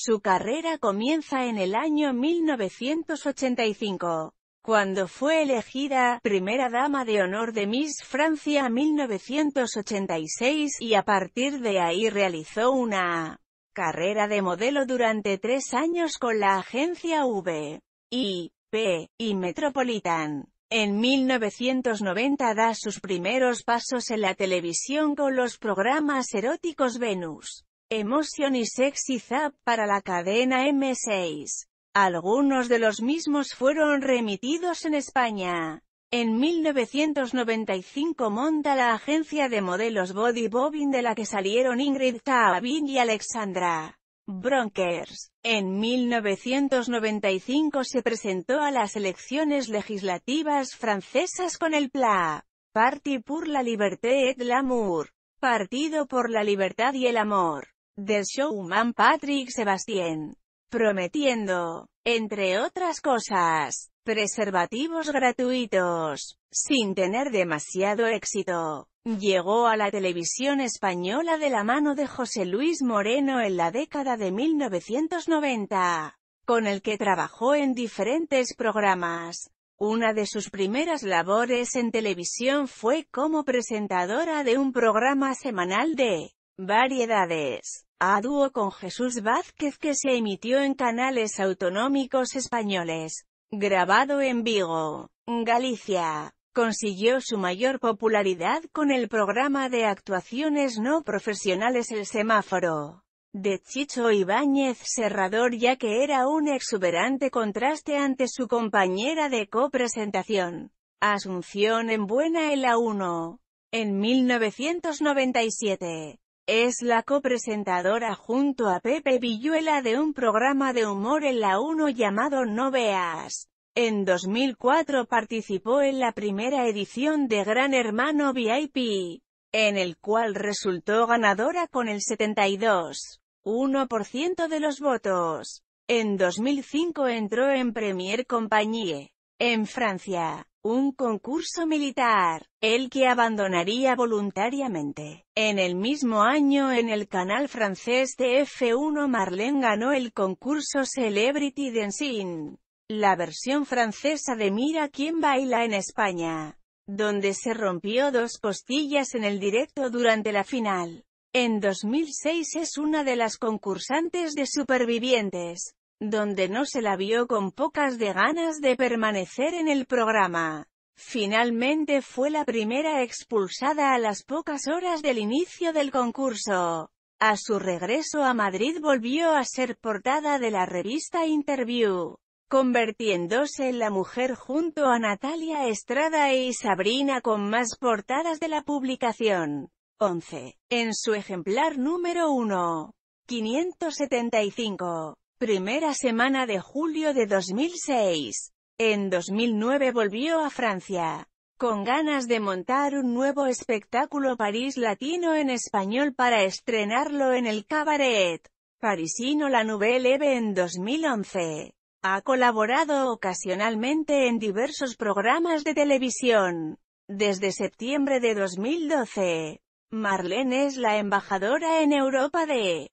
Su carrera comienza en el año 1985, cuando fue elegida primera dama de honor de Miss Francia 1986 y a partir de ahí realizó una carrera de modelo durante tres años con la agencia V. I. P. y Metropolitan. En 1990 da sus primeros pasos en la televisión con los programas eróticos Venus. Emotion y Sexy Zap para la cadena M6. Algunos de los mismos fueron remitidos en España. En 1995 monta la agencia de modelos Body Bobbin de la que salieron Ingrid Taavin y Alexandra Bronkers. En 1995 se presentó a las elecciones legislativas francesas con el PLA, Parti pour la Liberté et l'Amour, Partido por la Libertad y el Amor del showman Patrick Sebastián, prometiendo, entre otras cosas, preservativos gratuitos, sin tener demasiado éxito. Llegó a la televisión española de la mano de José Luis Moreno en la década de 1990, con el que trabajó en diferentes programas. Una de sus primeras labores en televisión fue como presentadora de un programa semanal de Variedades. A dúo con Jesús Vázquez que se emitió en canales autonómicos españoles. Grabado en Vigo, Galicia. Consiguió su mayor popularidad con el programa de actuaciones no profesionales El Semáforo de Chicho Ibáñez Serrador ya que era un exuberante contraste ante su compañera de copresentación, Asunción en Buena el 1 en 1997. Es la copresentadora junto a Pepe Villuela de un programa de humor en la 1 llamado No Veas. En 2004 participó en la primera edición de Gran Hermano VIP, en el cual resultó ganadora con el 72,1% de los votos. En 2005 entró en Premier Compagnie, en Francia, un concurso militar, el que abandonaría voluntariamente. En el mismo año en el canal francés de f 1 Marlene ganó el concurso Celebrity Dancing, la versión francesa de Mira quién baila en España, donde se rompió dos costillas en el directo durante la final. En 2006 es una de las concursantes de Supervivientes donde no se la vio con pocas de ganas de permanecer en el programa. Finalmente fue la primera expulsada a las pocas horas del inicio del concurso. A su regreso a Madrid volvió a ser portada de la revista Interview, convirtiéndose en la mujer junto a Natalia Estrada y Sabrina con más portadas de la publicación. 11. En su ejemplar número 1. 575. Primera semana de julio de 2006. En 2009 volvió a Francia. Con ganas de montar un nuevo espectáculo París Latino en español para estrenarlo en el Cabaret Parisino La Nouvelle Eve en 2011. Ha colaborado ocasionalmente en diversos programas de televisión. Desde septiembre de 2012, Marlene es la embajadora en Europa de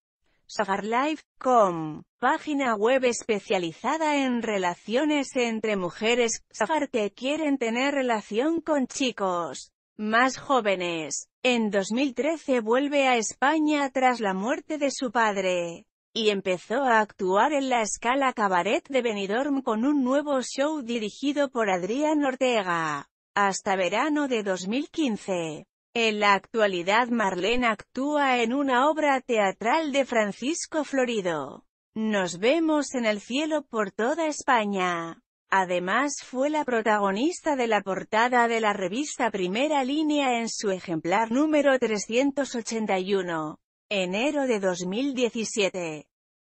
Sagarlife.com, página web especializada en relaciones entre mujeres, Sagar que quieren tener relación con chicos más jóvenes. En 2013 vuelve a España tras la muerte de su padre, y empezó a actuar en la escala cabaret de Benidorm con un nuevo show dirigido por Adrián Ortega, hasta verano de 2015. En la actualidad Marlene actúa en una obra teatral de Francisco Florido. Nos vemos en el cielo por toda España. Además fue la protagonista de la portada de la revista Primera Línea en su ejemplar número 381, enero de 2017.